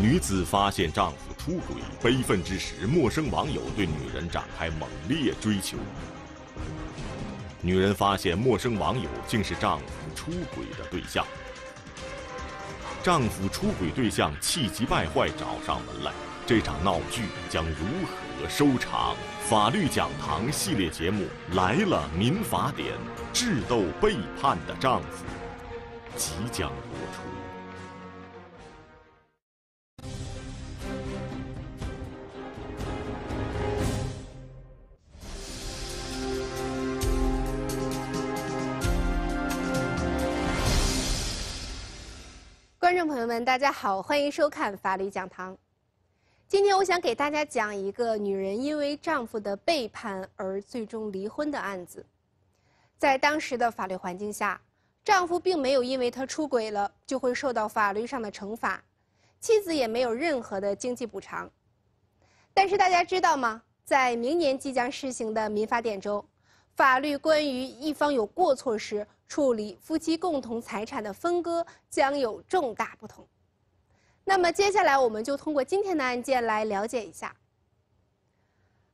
女子发现丈夫出轨，悲愤之时，陌生网友对女人展开猛烈追求。女人发现陌生网友竟是丈夫出轨的对象，丈夫出轨对象气急败坏找上门来，这场闹剧将如何收场？法律讲堂系列节目来了，《民法典》智斗背叛的丈夫即将播出。朋友们，大家好，欢迎收看法律讲堂。今天我想给大家讲一个女人因为丈夫的背叛而最终离婚的案子。在当时的法律环境下，丈夫并没有因为她出轨了就会受到法律上的惩罚，妻子也没有任何的经济补偿。但是大家知道吗？在明年即将施行的民法典中。法律关于一方有过错时处理夫妻共同财产的分割将有重大不同。那么，接下来我们就通过今天的案件来了解一下。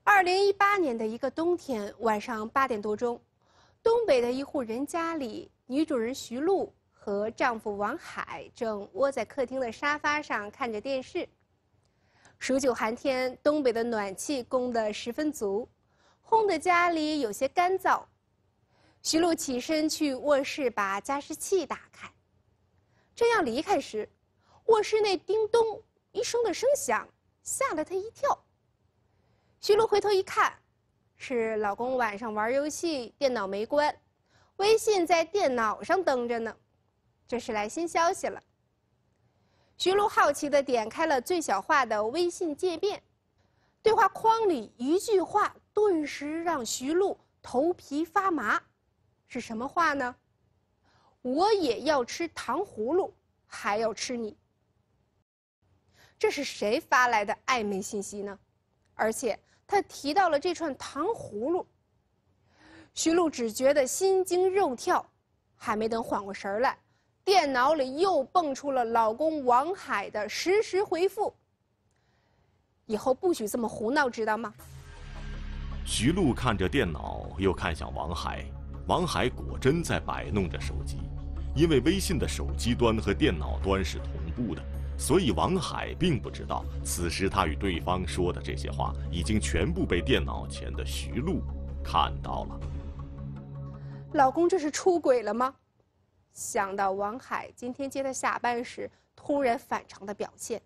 二零一八年的一个冬天晚上八点多钟，东北的一户人家里，女主人徐璐和丈夫王海正窝在客厅的沙发上看着电视。数九寒天，东北的暖气供得十分足。烘得家里有些干燥，徐璐起身去卧室把加湿器打开，正要离开时，卧室内叮咚一声的声响吓了她一跳。徐璐回头一看，是老公晚上玩游戏，电脑没关，微信在电脑上登着呢，这是来新消息了。徐璐好奇的点开了最小化的微信界面，对话框里一句话。顿时让徐璐头皮发麻，是什么话呢？我也要吃糖葫芦，还要吃你。这是谁发来的暧昧信息呢？而且他提到了这串糖葫芦，徐璐只觉得心惊肉跳。还没等缓过神来，电脑里又蹦出了老公王海的实时回复：以后不许这么胡闹，知道吗？徐璐看着电脑，又看向王海。王海果真在摆弄着手机，因为微信的手机端和电脑端是同步的，所以王海并不知道，此时他与对方说的这些话，已经全部被电脑前的徐璐看到了。老公，这是出轨了吗？想到王海今天接她下班时突然反常的表现，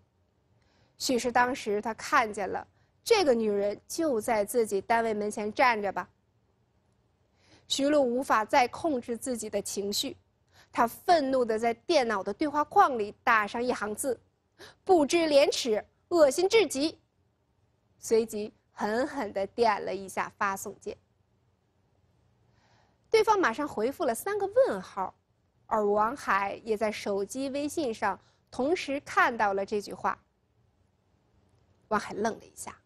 许是当时他看见了。这个女人就在自己单位门前站着吧。徐璐无法再控制自己的情绪，她愤怒地在电脑的对话框里打上一行字：“不知廉耻，恶心至极。”随即狠狠地点了一下发送键。对方马上回复了三个问号，而王海也在手机微信上同时看到了这句话。王海愣了一下。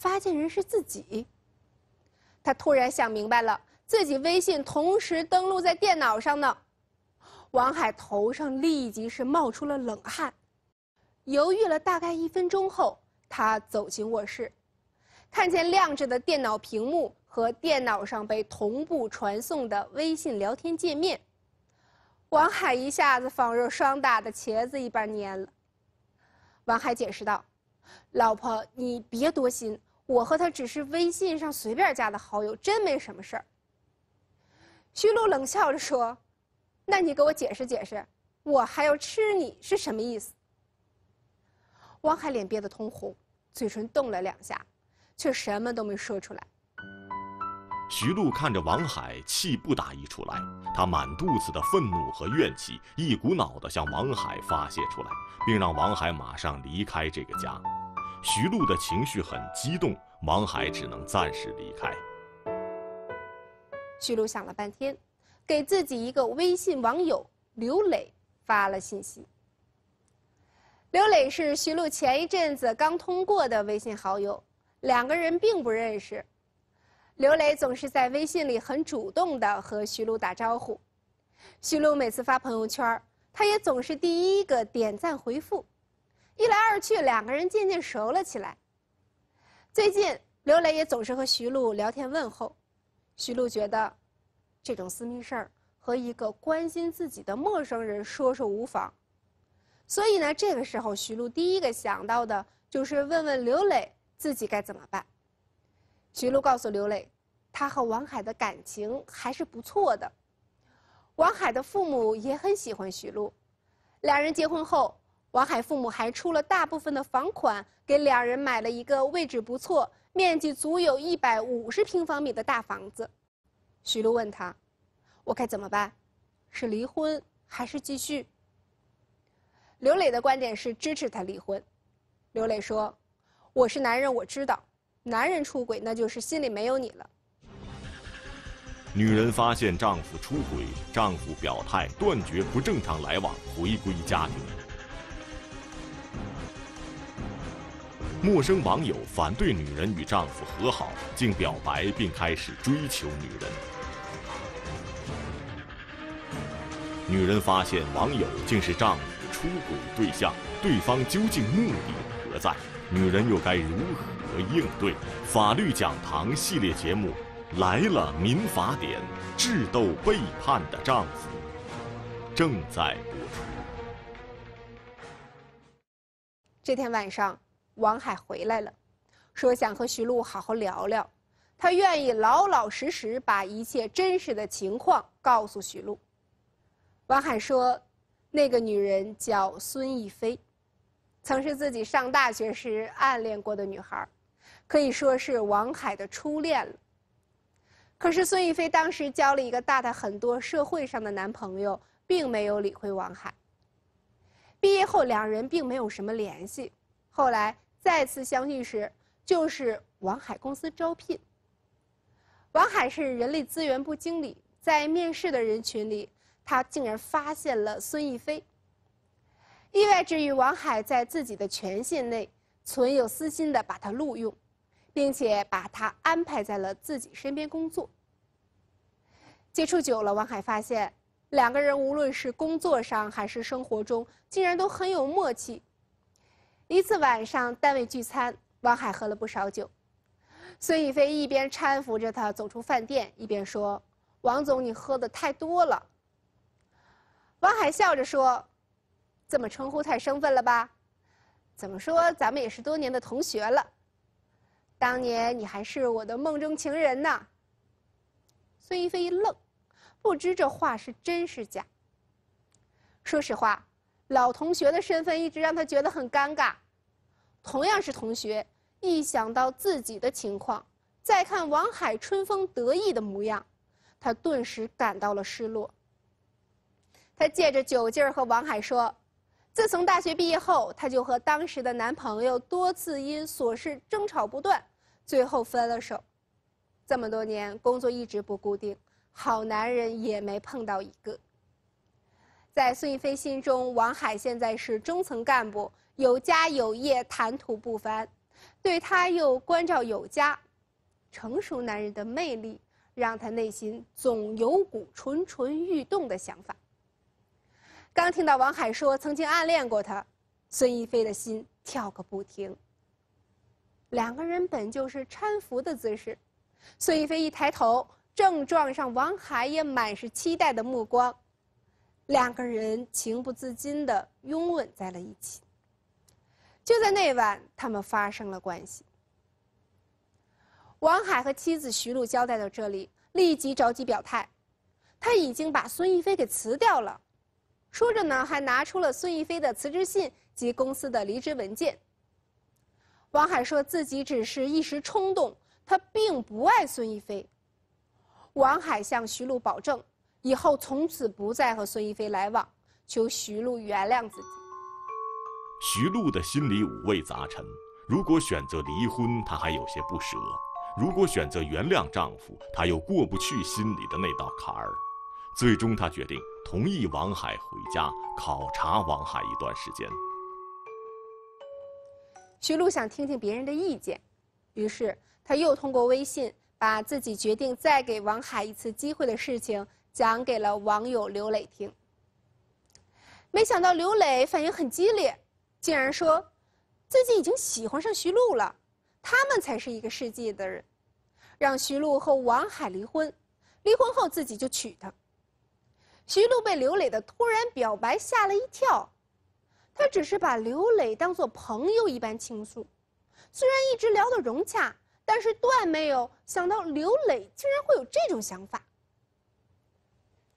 发件人是自己。他突然想明白了，自己微信同时登录在电脑上呢。王海头上立即是冒出了冷汗，犹豫了大概一分钟后，他走进卧室，看见亮着的电脑屏幕和电脑上被同步传送的微信聊天界面，王海一下子仿若霜打的茄子一般蔫了。王海解释道：“老婆，你别多心。”我和他只是微信上随便加的好友，真没什么事儿。徐璐冷笑着说：“那你给我解释解释，我还要吃你是什么意思？”王海脸憋得通红，嘴唇动了两下，却什么都没说出来。徐璐看着王海，气不打一处来，他满肚子的愤怒和怨气一股脑地向王海发泄出来，并让王海马上离开这个家。徐璐的情绪很激动，王海只能暂时离开。徐璐想了半天，给自己一个微信网友刘磊发了信息。刘磊是徐璐前一阵子刚通过的微信好友，两个人并不认识。刘磊总是在微信里很主动的和徐璐打招呼，徐璐每次发朋友圈，他也总是第一个点赞回复。一来二去，两个人渐渐熟了起来。最近，刘磊也总是和徐璐聊天问候。徐璐觉得，这种私密事儿和一个关心自己的陌生人说说无妨。所以呢，这个时候，徐璐第一个想到的就是问问刘磊自己该怎么办。徐璐告诉刘磊，他和王海的感情还是不错的，王海的父母也很喜欢徐璐。两人结婚后。王海父母还出了大部分的房款，给两人买了一个位置不错、面积足有一百五十平方米的大房子。徐璐问他：“我该怎么办？是离婚还是继续？”刘磊的观点是支持他离婚。刘磊说：“我是男人，我知道，男人出轨那就是心里没有你了。”女人发现丈夫出轨，丈夫表态断绝不正常来往，回归家庭。陌生网友反对女人与丈夫和好，竟表白并开始追求女人。女人发现网友竟是丈夫出轨对象，对方究竟目的何在？女人又该如何应对？法律讲堂系列节目来了，《民法典》智斗背叛的丈夫，正在播出。这天晚上。王海回来了，说想和徐璐好好聊聊，他愿意老老实实把一切真实的情况告诉徐璐。王海说，那个女人叫孙逸飞，曾是自己上大学时暗恋过的女孩，可以说是王海的初恋了。可是孙逸飞当时交了一个大大很多社会上的男朋友，并没有理会王海。毕业后，两人并没有什么联系，后来。再次相遇时，就是王海公司招聘。王海是人力资源部经理，在面试的人群里，他竟然发现了孙逸飞。意外之余，王海，在自己的权限内，存有私心的把他录用，并且把他安排在了自己身边工作。接触久了，王海发现，两个人无论是工作上还是生活中，竟然都很有默契。一次晚上单位聚餐，王海喝了不少酒，孙一飞一边搀扶着他走出饭店，一边说：“王总，你喝的太多了。”王海笑着说：“这么称呼太生分了吧？怎么说咱们也是多年的同学了，当年你还是我的梦中情人呢。”孙一飞一愣，不知这话是真是假。说实话。老同学的身份一直让他觉得很尴尬。同样是同学，一想到自己的情况，再看王海春风得意的模样，他顿时感到了失落。他借着酒劲儿和王海说：“自从大学毕业后，他就和当时的男朋友多次因琐事争吵不断，最后分了手。这么多年，工作一直不固定，好男人也没碰到一个。”在孙一飞心中，王海现在是中层干部，有家有业，谈吐不凡，对他又关照有加，成熟男人的魅力让他内心总有股蠢蠢欲动的想法。刚听到王海说曾经暗恋过他，孙一飞的心跳个不停。两个人本就是搀扶的姿势，孙一飞一抬头，正撞上王海也满是期待的目光。两个人情不自禁地拥吻在了一起。就在那晚，他们发生了关系。王海和妻子徐璐交代到这里，立即着急表态，他已经把孙一飞给辞掉了。说着呢，还拿出了孙一飞的辞职信及公司的离职文件。王海说自己只是一时冲动，他并不爱孙一飞。王海向徐璐保证。以后从此不再和孙一飞来往，求徐璐原谅自己。徐璐的心里五味杂陈，如果选择离婚，她还有些不舍；如果选择原谅丈夫，她又过不去心里的那道坎儿。最终，她决定同意王海回家考察王海一段时间。徐璐想听听别人的意见，于是她又通过微信把自己决定再给王海一次机会的事情。讲给了网友刘磊听，没想到刘磊反应很激烈，竟然说自己已经喜欢上徐璐了，他们才是一个世纪的人，让徐璐和王海离婚，离婚后自己就娶她。徐璐被刘磊的突然表白吓了一跳，她只是把刘磊当做朋友一般倾诉，虽然一直聊得融洽，但是断没有想到刘磊竟然会有这种想法。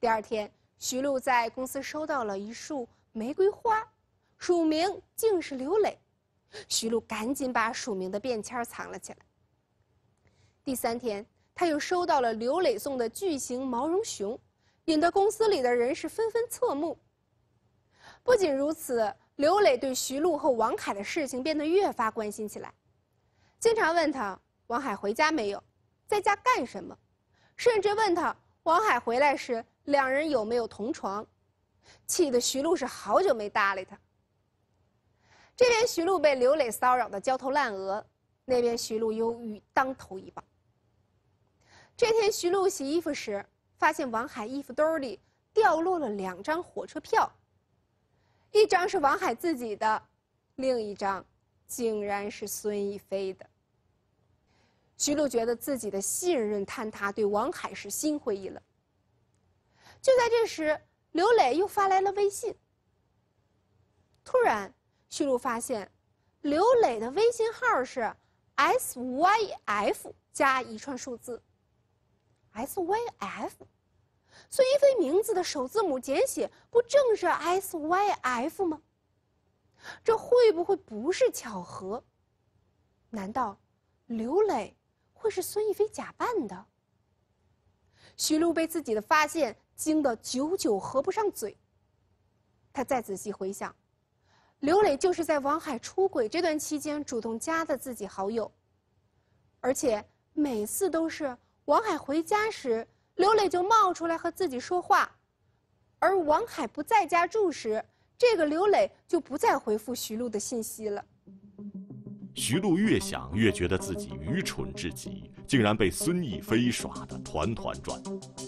第二天，徐璐在公司收到了一束玫瑰花，署名竟是刘磊。徐璐赶紧把署名的便签藏了起来。第三天，他又收到了刘磊送的巨型毛绒熊，引得公司里的人士纷纷侧目。不仅如此，刘磊对徐璐和王凯的事情变得越发关心起来，经常问他王凯回家没有，在家干什么，甚至问他王凯回来时。两人有没有同床？气得徐璐是好久没搭理他。这边徐璐被刘磊骚扰的焦头烂额，那边徐璐忧郁当头一棒。这天，徐璐洗衣服时，发现王海衣服兜里掉落了两张火车票，一张是王海自己的，另一张，竟然是孙一飞的。徐璐觉得自己的信任坍塌，对王海是心灰意冷。就在这时，刘磊又发来了微信。突然，徐璐发现，刘磊的微信号是 SYF 加一串数字。SYF，孙一飞名字的首字母简写不正是 SYF 吗？这会不会不是巧合？难道刘磊会是孙一飞假扮的？徐璐被自己的发现。惊得久久合不上嘴。他再仔细回想，刘磊就是在王海出轨这段期间主动加的自己好友，而且每次都是王海回家时，刘磊就冒出来和自己说话，而王海不在家住时，这个刘磊就不再回复徐璐的信息了。徐璐越想越觉得自己愚蠢至极，竟然被孙逸飞耍得团团转。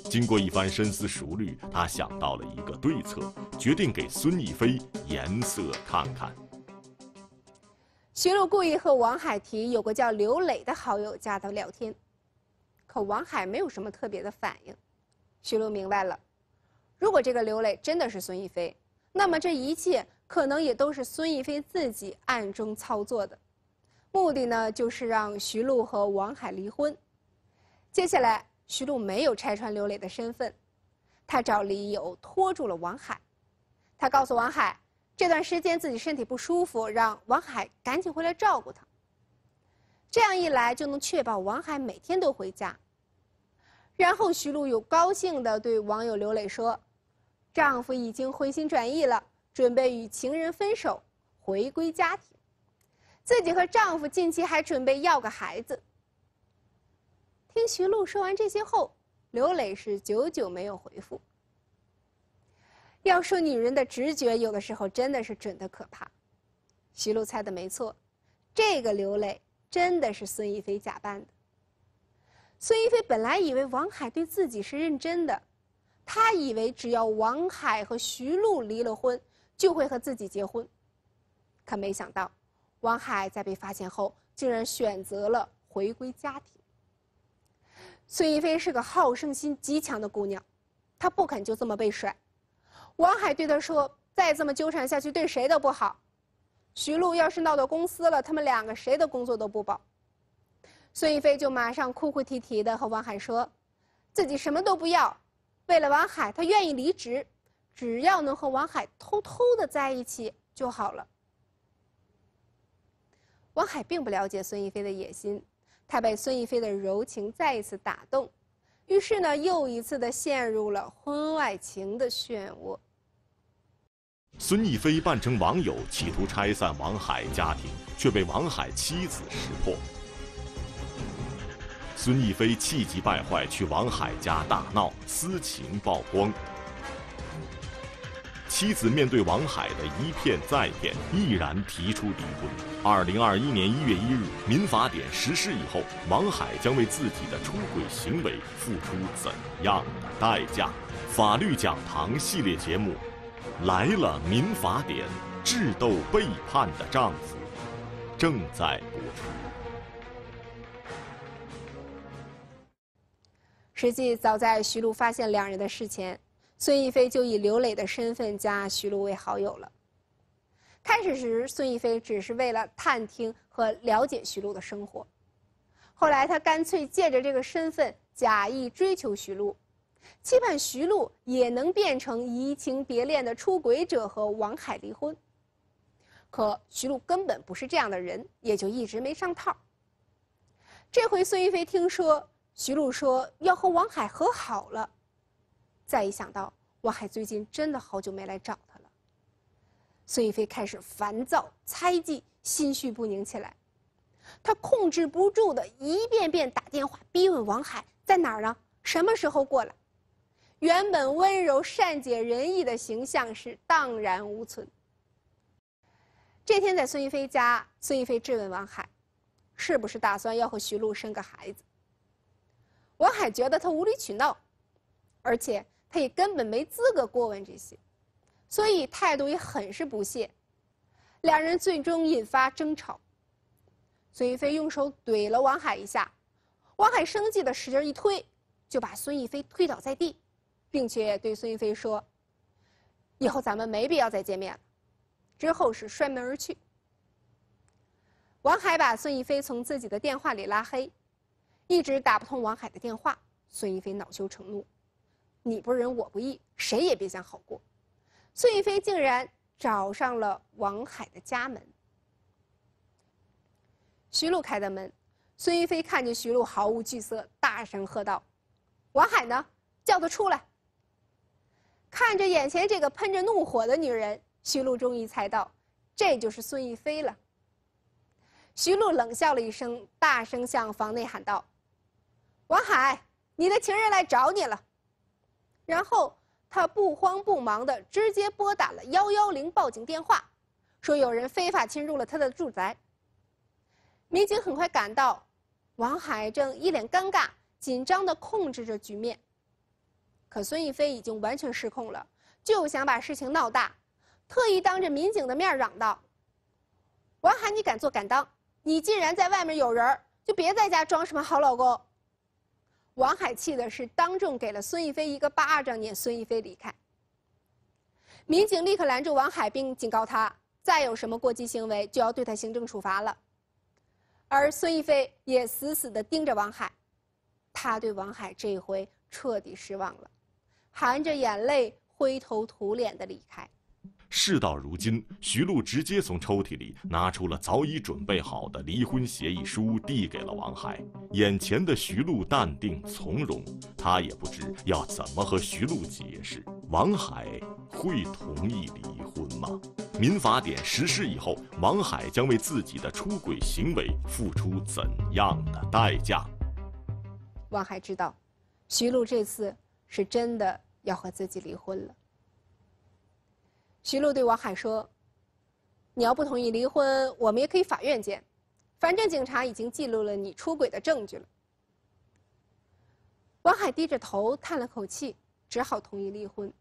经过一番深思熟虑，他想到了一个对策，决定给孙逸飞颜色看看。徐璐故意和王海提有个叫刘磊的好友加他聊天，可王海没有什么特别的反应。徐璐明白了，如果这个刘磊真的是孙逸飞，那么这一切可能也都是孙逸飞自己暗中操作的。目的呢，就是让徐璐和王海离婚。接下来，徐璐没有拆穿刘磊的身份，她找理由拖住了王海。她告诉王海，这段时间自己身体不舒服，让王海赶紧回来照顾她。这样一来，就能确保王海每天都回家。然后，徐璐又高兴地对网友刘磊说：“丈夫已经回心转意了，准备与情人分手，回归家庭。”自己和丈夫近期还准备要个孩子。听徐璐说完这些后，刘磊是久久没有回复。要说女人的直觉，有的时候真的是准的可怕。徐璐猜的没错，这个刘磊真的是孙一飞假扮的。孙一飞本来以为王海对自己是认真的，他以为只要王海和徐璐离了婚，就会和自己结婚，可没想到。王海在被发现后，竟然选择了回归家庭。孙一飞是个好胜心极强的姑娘，她不肯就这么被甩。王海对她说：“再这么纠缠下去，对谁都不好。徐璐要是闹到公司了，他们两个谁的工作都不保。”孙一飞就马上哭哭啼啼的和王海说：“自己什么都不要，为了王海，他愿意离职，只要能和王海偷偷的在一起就好了。”王海并不了解孙艺菲的野心，他被孙艺菲的柔情再一次打动，于是呢又一次的陷入了婚外情的漩涡。孙艺菲扮成网友，企图拆散王海家庭，却被王海妻子识破。孙艺菲气急败坏，去王海家大闹，私情曝光。妻子面对王海的一骗再骗，毅然提出离婚。二零二一年一月一日，民法典实施以后，王海将为自己的出轨行为付出怎样的代价？法律讲堂系列节目来了，《民法典：智斗背叛的丈夫》正在播出。实际早在徐璐发现两人的事前。孙逸飞就以刘磊的身份加徐璐为好友了。开始时，孙逸飞只是为了探听和了解徐璐的生活，后来他干脆借着这个身份假意追求徐璐，期盼徐璐也能变成移情别恋的出轨者和王海离婚。可徐璐根本不是这样的人，也就一直没上套。这回孙逸飞听说徐璐说要和王海和好了。再一想到王海最近真的好久没来找他了，孙一飞开始烦躁、猜忌、心绪不宁起来，他控制不住的一遍遍打电话逼问王海在哪儿呢？什么时候过来？原本温柔善解人意的形象是荡然无存。这天在孙一飞家，孙一飞质问王海，是不是打算要和徐璐生个孩子？王海觉得他无理取闹，而且。他根本没资格过问这些，所以态度也很是不屑。两人最终引发争吵，孙一飞用手怼了王海一下，王海生气的使劲一推，就把孙一飞推倒在地，并且对孙一飞说：“以后咱们没必要再见面了。”之后是摔门而去。王海把孙一飞从自己的电话里拉黑，一直打不通王海的电话，孙一飞恼羞成怒。你不仁，我不义，谁也别想好过。孙一飞竟然找上了王海的家门。徐璐开的门，孙一飞看见徐璐毫无惧色，大声喝道：“王海呢？叫他出来！”看着眼前这个喷着怒火的女人，徐璐终于猜到，这就是孙一飞了。徐璐冷笑了一声，大声向房内喊道：“王海，你的情人来找你了。”然后他不慌不忙的直接拨打了幺幺零报警电话，说有人非法侵入了他的住宅。民警很快赶到，王海正一脸尴尬、紧张的控制着局面，可孙逸飞已经完全失控了，就想把事情闹大，特意当着民警的面嚷道：“王海，你敢做敢当，你既然在外面有人，就别在家装什么好老公。”王海气的是，当众给了孙一飞一个巴掌，撵孙一飞离开。民警立刻拦住王海，并警告他，再有什么过激行为，就要对他行政处罚了。而孙一飞也死死地盯着王海，他对王海这一回彻底失望了，含着眼泪，灰头土脸地离开。事到如今，徐璐直接从抽屉里拿出了早已准备好的离婚协议书，递给了王海。眼前的徐璐淡定从容，他也不知要怎么和徐璐解释。王海会同意离婚吗？民法典实施以后，王海将为自己的出轨行为付出怎样的代价？王海知道，徐璐这次是真的要和自己离婚了。徐璐对王海说：“你要不同意离婚，我们也可以法院见。反正警察已经记录了你出轨的证据了。”王海低着头叹了口气，只好同意离婚。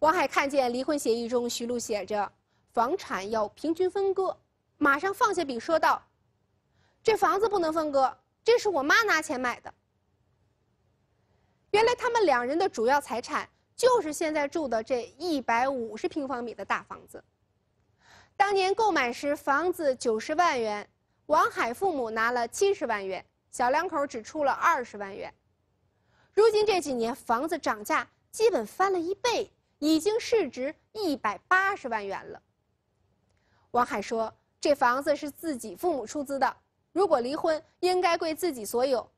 王海看见离婚协议中徐璐写着“房产要平均分割”，马上放下笔说道：“这房子不能分割，这是我妈拿钱买的。”原来他们两人的主要财产。就是现在住的这一百五十平方米的大房子，当年购买时房子九十万元，王海父母拿了七十万元，小两口只出了二十万元。如今这几年房子涨价，基本翻了一倍，已经市值一百八十万元了。王海说：“这房子是自己父母出资的，如果离婚，应该归自己所有，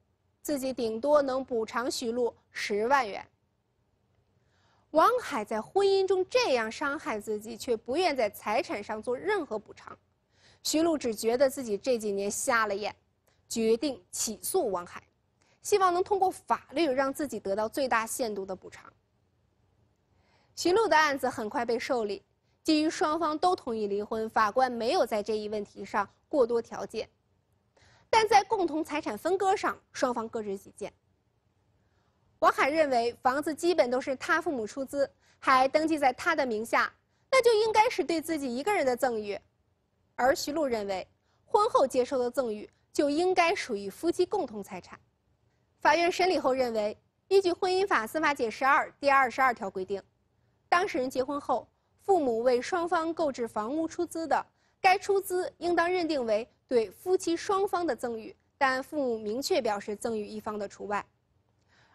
自己顶多能补偿徐璐十万元。”王海在婚姻中这样伤害自己，却不愿在财产上做任何补偿，徐璐只觉得自己这几年瞎了眼，决定起诉王海，希望能通过法律让自己得到最大限度的补偿。徐璐的案子很快被受理，基于双方都同意离婚，法官没有在这一问题上过多调解，但在共同财产分割上，双方各执己见。王海认为，房子基本都是他父母出资，还登记在他的名下，那就应该是对自己一个人的赠与；而徐璐认为，婚后接受的赠与就应该属于夫妻共同财产。法院审理后认为，依据《婚姻法司法解释二》第二十二条规定，当事人结婚后，父母为双方购置房屋出资的，该出资应当认定为对夫妻双方的赠与，但父母明确表示赠与一方的除外。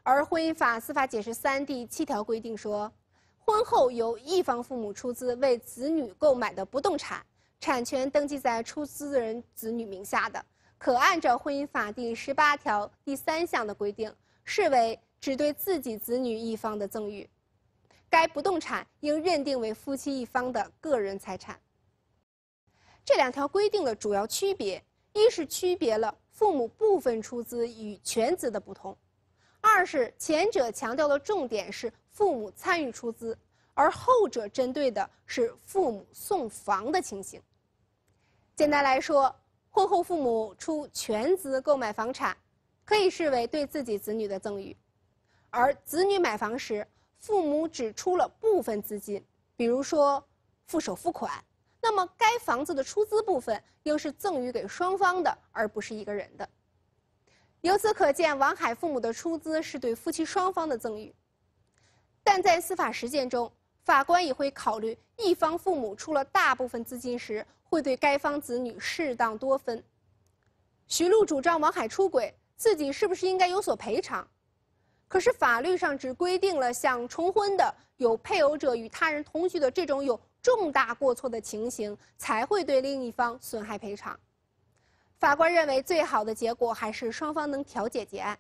而婚姻法司法解释三第七条规定说，婚后由一方父母出资为子女购买的不动产，产权登记在出资人子女名下的，可按照婚姻法第十八条第三项的规定，视为只对自己子女一方的赠与，该不动产应认定为夫妻一方的个人财产。这两条规定的主要区别，一是区别了父母部分出资与全资的不同。二是前者强调的重点是父母参与出资，而后者针对的是父母送房的情形。简单来说，婚后父母出全资购买房产，可以视为对自己子女的赠与；而子女买房时，父母只出了部分资金，比如说付首付款，那么该房子的出资部分应是赠与给双方的，而不是一个人的。由此可见，王海父母的出资是对夫妻双方的赠与，但在司法实践中，法官也会考虑一方父母出了大部分资金时，会对该方子女适当多分。徐璐主张王海出轨，自己是不是应该有所赔偿？可是法律上只规定了像重婚的、有配偶者与他人同居的这种有重大过错的情形，才会对另一方损害赔偿。法官认为，最好的结果还是双方能调解结案。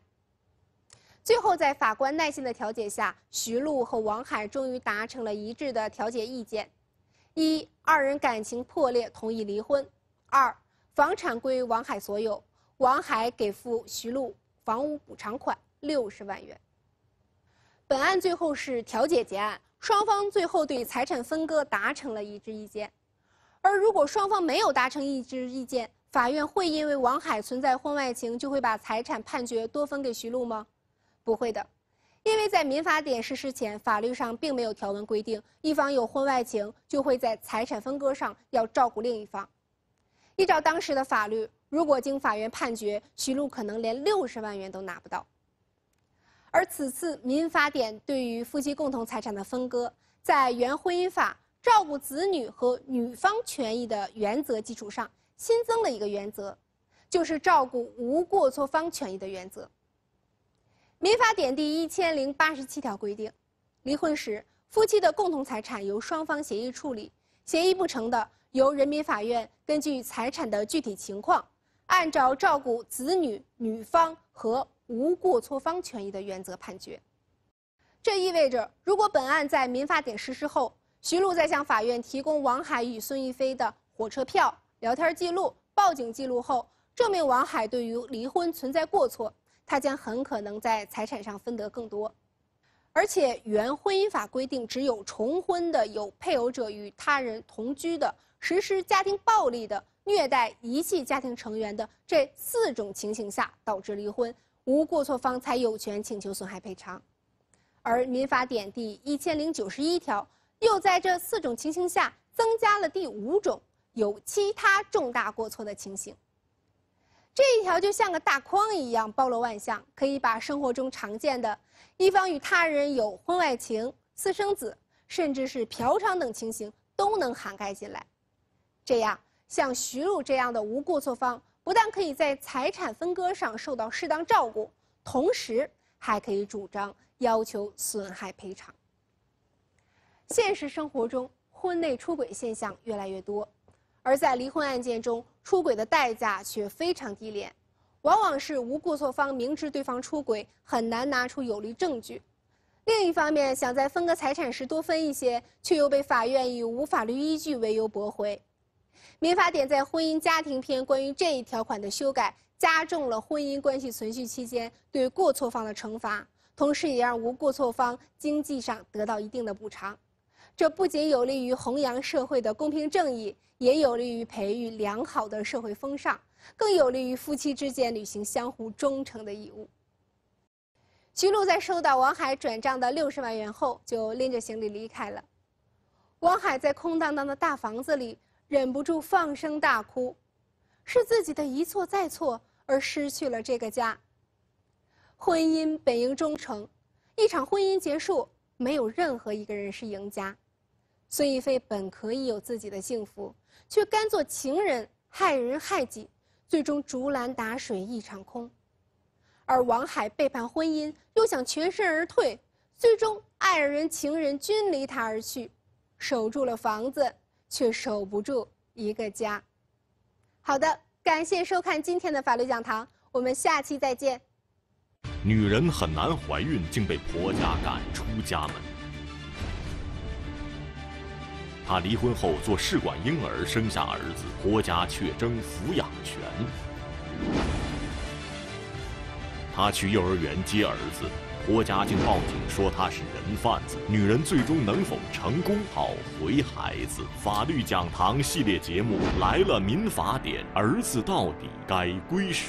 最后，在法官耐心的调解下，徐璐和王海终于达成了一致的调解意见：一、二人感情破裂，同意离婚；二、房产归王海所有，王海给付徐璐房屋补偿款六十万元。本案最后是调解结案，双方最后对财产分割达成了一致意见。而如果双方没有达成一致意见，法院会因为王海存在婚外情，就会把财产判决多分给徐璐吗？不会的，因为在民法典实施前，法律上并没有条文规定一方有婚外情就会在财产分割上要照顾另一方。依照当时的法律，如果经法院判决，徐璐可能连六十万元都拿不到。而此次民法典对于夫妻共同财产的分割，在原婚姻法照顾子女和女方权益的原则基础上。新增了一个原则，就是照顾无过错方权益的原则。民法典第一千零八十七条规定，离婚时夫妻的共同财产由双方协议处理，协议不成的，由人民法院根据财产的具体情况，按照照顾子女、女方和无过错方权益的原则判决。这意味着，如果本案在民法典实施后，徐璐再向法院提供王海与孙一飞的火车票。聊天记录、报警记录后，证明王海对于离婚存在过错，他将很可能在财产上分得更多。而且，原婚姻法规定，只有重婚的、有配偶者与他人同居的、实施家庭暴力的、虐待、遗弃家庭成员的这四种情形下导致离婚，无过错方才有权请求损害赔偿。而《民法典》第一千零九十一条又在这四种情形下增加了第五种。有其他重大过错的情形，这一条就像个大筐一样，包罗万象，可以把生活中常见的一方与他人有婚外情、私生子，甚至是嫖娼等情形都能涵盖进来。这样，像徐璐这样的无过错方，不但可以在财产分割上受到适当照顾，同时还可以主张要求损害赔偿。现实生活中，婚内出轨现象越来越多。而在离婚案件中，出轨的代价却非常低廉，往往是无过错方明知对方出轨，很难拿出有力证据。另一方面，想在分割财产时多分一些，却又被法院以无法律依据为由驳回。民法典在婚姻家庭篇关于这一条款的修改，加重了婚姻关系存续期间对过错方的惩罚，同时也让无过错方经济上得到一定的补偿。这不仅有利于弘扬社会的公平正义。也有利于培育良好的社会风尚，更有利于夫妻之间履行相互忠诚的义务。徐璐在收到王海转账的六十万元后，就拎着行李离开了。王海在空荡荡的大房子里忍不住放声大哭，是自己的一错再错而失去了这个家。婚姻本应忠诚，一场婚姻结束，没有任何一个人是赢家。孙逸飞本可以有自己的幸福。却甘做情人，害人害己，最终竹篮打水一场空；而王海背叛婚姻，又想全身而退，最终爱人、情人均离他而去，守住了房子，却守不住一个家。好的，感谢收看今天的法律讲堂，我们下期再见。女人很难怀孕，竟被婆家赶出家门。他离婚后做试管婴儿生下儿子，婆家却争抚养权。他去幼儿园接儿子，婆家竟报警说他是人贩子。女人最终能否成功讨回孩子？法律讲堂系列节目来了，《民法典》，儿子到底该归谁？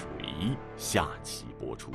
下期播出。